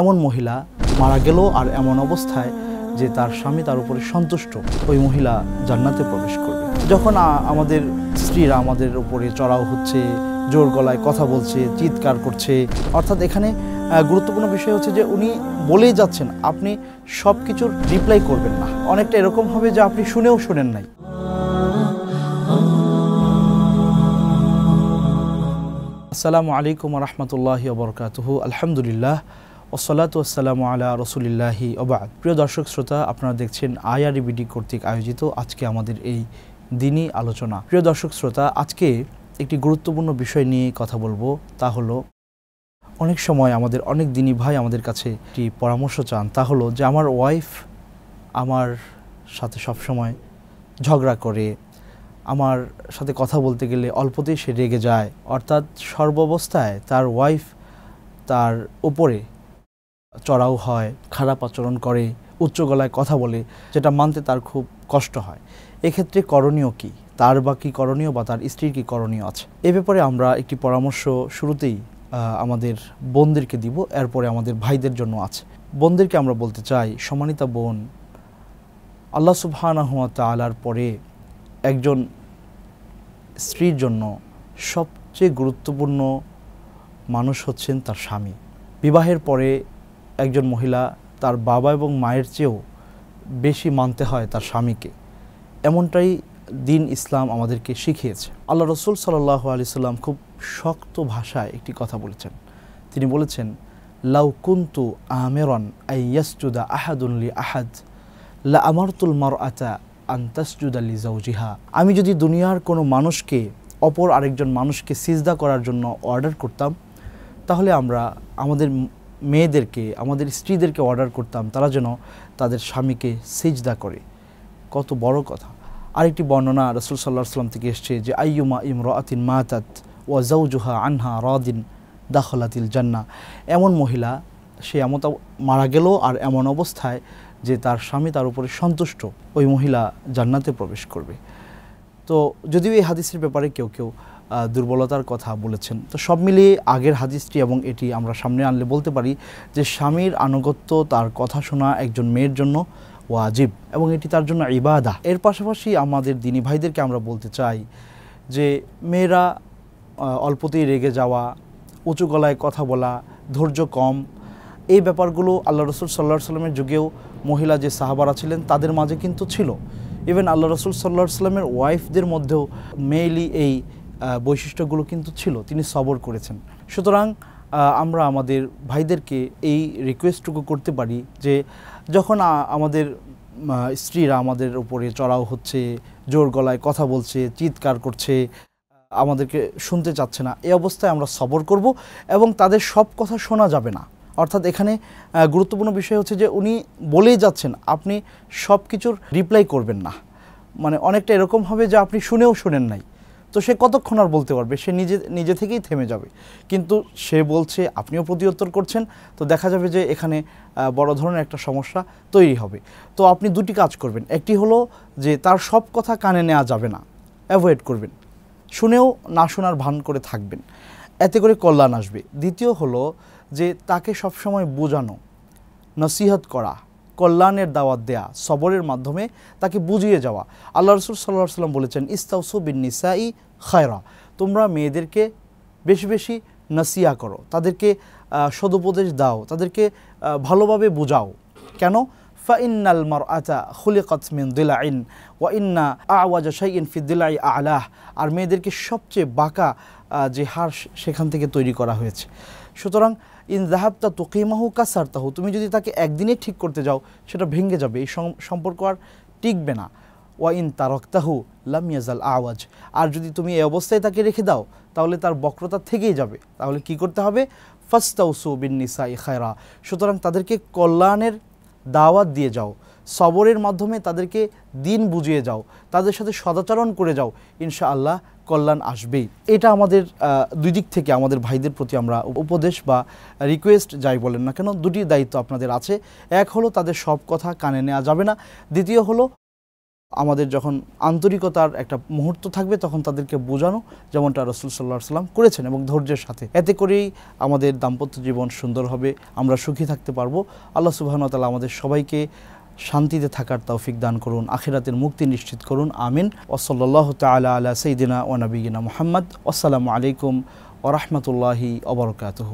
এমন মহিলা মারা গেল আর এমন অবস্থায় যে তার স্বামী তার উপরে সন্তুষ্ট ওই মহিলা জান্নাতে প্রবেশ করবে যখন আমাদের স্ত্রীরা আমাদের উপরে চড়াও হচ্ছে জোর গলায় কথা বলছে চিৎকার করছে অর্থাৎ এখানে গুরুত্বপূর্ণ বিষয় হচ্ছে যে উনি বলেই যাচ্ছেন আপনি সব কিছুর রিপ্লাই করবেন না অনেকটা এরকম হবে যে আপনি শুনেও শোনেন নাই আসসালামু আলাইকুম রহমতুল্লাহ বরকাতহ আলহামদুলিল্লাহ ওসলাতাম আলা রসুলিল্লাহি ওবাদ প্রিয় দর্শক শ্রোতা আপনারা দেখছেন আইআরবিডি কর্তৃক আয়োজিত আজকে আমাদের এই দিনই আলোচনা প্রিয় দর্শক শ্রোতা আজকে একটি গুরুত্বপূর্ণ বিষয় নিয়ে কথা বলবো তা হলো অনেক সময় আমাদের অনেক দিনই ভাই আমাদের কাছে একটি পরামর্শ চান তা হলো যে আমার ওয়াইফ আমার সাথে সবসময় ঝগড়া করে আমার সাথে কথা বলতে গেলে অল্পতেই সে রেগে যায় অর্থাৎ সর্বাবস্থায় তার ওয়াইফ তার উপরে চড়াও হয় খারাপ আচরণ করে উচ্চ গলায় কথা বলে যেটা মানতে তার খুব কষ্ট হয় এক্ষেত্রে করণীয় কি তার বা কী করণীয় বা তার স্ত্রীর কী করণীয় আছে এ ব্যাপারে আমরা একটি পরামর্শ শুরুতেই আমাদের বোনদেরকে দিব এরপরে আমাদের ভাইদের জন্য আছে বোনদেরকে আমরা বলতে চাই সমানিতা বোন আল্লাহ সুবহানাহুয়া তালার পরে একজন স্ত্রীর জন্য সবচেয়ে গুরুত্বপূর্ণ মানুষ হচ্ছেন তার স্বামী বিবাহের পরে একজন মহিলা তার বাবা এবং মায়ের চেয়েও বেশি মানতে হয় তার স্বামীকে এমনটাই দিন ইসলাম আমাদেরকে শিখিয়েছে আল্লাহ রসুল সাল্লাহ আলি সাল্লাম খুব শক্ত ভাষায় একটি কথা বলেছেন তিনি বলেছেন লাউ কুন্তু আমেরন আইয়াসজুদা আহাদুল্লি আহাদ লা আমারতুল মর আতা আলি জাউজিহা আমি যদি দুনিয়ার কোনো মানুষকে অপর আরেকজন মানুষকে সিজদা করার জন্য অর্ডার করতাম তাহলে আমরা আমাদের মেয়েদেরকে আমাদের স্ত্রীদেরকে অর্ডার করতাম তারা যেন তাদের স্বামীকে সিজদা করে কত বড় কথা আরেকটি বর্ণনা রসুল সাল্লাহ সাল্লাম থেকে এসছে যে আইয়ুমা ইম রাতিন মাতাত ওয়া জৌজুহা আনহা রদিন দাখলাতিল জান্না এমন মহিলা সে এমন মারা গেল আর এমন অবস্থায় যে তার স্বামী তার উপরে সন্তুষ্ট ওই মহিলা জান্নাতে প্রবেশ করবে তো যদিও এই হাদিসের ব্যাপারে কেউ কেউ দুর্বলতার কথা বলেছেন তো সব মিলিয়ে আগের হাদিসটি এবং এটি আমরা সামনে আনলে বলতে পারি যে স্বামীর আনুগত্য তার কথা শোনা একজন মেয়ের জন্য ওয়াজিব এবং এটি তার জন্য ইবাদা এর পাশাপাশি আমাদের দিনী ভাইদেরকে আমরা বলতে চাই যে মেয়েরা অল্পতেই রেগে যাওয়া উঁচু গলায় কথা বলা ধৈর্য কম এই ব্যাপারগুলো আল্লাহ রসুল সাল্লাহ সাল্লামের যুগেও মহিলা যে সাহাবারা ছিলেন তাদের মাঝে কিন্তু ছিল ইভেন আল্লাহ রসুল সাল্লাহ সাল্লামের ওয়াইফদের মধ্যেও মেইলি এই বৈশিষ্ট্যগুলো কিন্তু ছিল তিনি সবর করেছেন সুতরাং আমরা আমাদের ভাইদেরকে এই রিকোয়েস্টটুকু করতে পারি যে যখন আমাদের স্ত্রীরা আমাদের উপরে চড়াও হচ্ছে জোর গলায় কথা বলছে চিৎকার করছে আমাদেরকে শুনতে চাচ্ছে না এই অবস্থায় আমরা সবর করব এবং তাদের সব কথা শোনা যাবে না অর্থাৎ এখানে গুরুত্বপূর্ণ বিষয় হচ্ছে যে উনি বলেই যাচ্ছেন আপনি সব কিছুর রিপ্লাই করবেন না মানে অনেকটা এরকম হবে যে আপনি শুনেও শুনেন নাই তো সে কতক্ষণ আর বলতে পারবে সে নিজে নিজে থেকেই থেমে যাবে কিন্তু সে বলছে আপনিও প্রতিউত্তর করছেন তো দেখা যাবে যে এখানে বড় ধরনের একটা সমস্যা তৈরি হবে তো আপনি দুটি কাজ করবেন একটি হলো যে তার সব কথা কানে নেওয়া যাবে না অ্যাভয়েড করবেন শুনেও না শোনার ভান করে থাকবেন এতে করে কল্যাণ আসবে দ্বিতীয় হলো যে তাকে সবসময় বোঝানো নসিহত করা কল্যাণের দাওয়াত দেয়া সবরের মাধ্যমে তাকে বুঝিয়ে যাওয়া আল্লাহ রসুল সাল্লাহ সাল্লাম বলেছেন ইস্তাউসু বিন নিসাই খায়রা তোমরা মেয়েদেরকে বেশি বেশি নাসিয়া করো তাদেরকে সদুপদেশ দাও তাদেরকে ভালোভাবে বোঝাও কেন ফাইন্নাল মার আতা খুলিকত দিলা ইন ওয়া ইন্না আওয়াজা শাইন ইন দিলাই আলাহ আর মেয়েদেরকে সবচেয়ে বাঁকা যে হার সেখান থেকে তৈরি করা হয়েছে সুতরাং ইন জাহাবতা কাসার কাসারতাহু তুমি যদি তাকে একদিনে ঠিক করতে যাও সেটা ভেঙে যাবে এই সম্পর্ক আর টিকবে না ওয়া ইন তারকতাহু লামিয়াজাল আওয়াজ আর যদি তুমি এই অবস্থায় তাকে রেখে দাও তাহলে তার বক্রতা থেকেই যাবে তাহলে কি করতে হবে ফাস্তাউসু বিন নিসা ইখায়রা সুতরাং তাদেরকে কল্যাণের দাওয়াত দিয়ে যাও সবরের মাধ্যমে তাদেরকে দিন বুঝিয়ে যাও তাদের সাথে সদাচরণ করে যাও ইনশা আল্লাহ কল্যাণ আসবেই এটা আমাদের দুই দিক থেকে আমাদের ভাইদের প্রতি আমরা উপদেশ বা রিকোয়েস্ট যাই বলেন না কেন দুটি দায়িত্ব আপনাদের আছে এক হলো তাদের সব কথা কানে নেওয়া যাবে না দ্বিতীয় হলো আমাদের যখন আন্তরিকতার একটা মুহূর্ত থাকবে তখন তাদেরকে বোঝানো যেমনটা রসুল সাল্লাহ সাল্লাম করেছেন এবং ধৈর্যের সাথে এতে করেই আমাদের দাম্পত্য জীবন সুন্দর হবে আমরা সুখী থাকতে পারবো আল্লাহ সুবাহনতালা আমাদের সবাইকে শান্তিতে থাকার তৌফিক দান করুন আখিরাতের মুক্তি নিশ্চিত করুন আমিন ওসল্লাহ তালা আলা সঈদিনা ওনবীনা মোহাম্মদ আসসালামু আলাইকুম ওরহমতুল্লাহি অবরকাতহ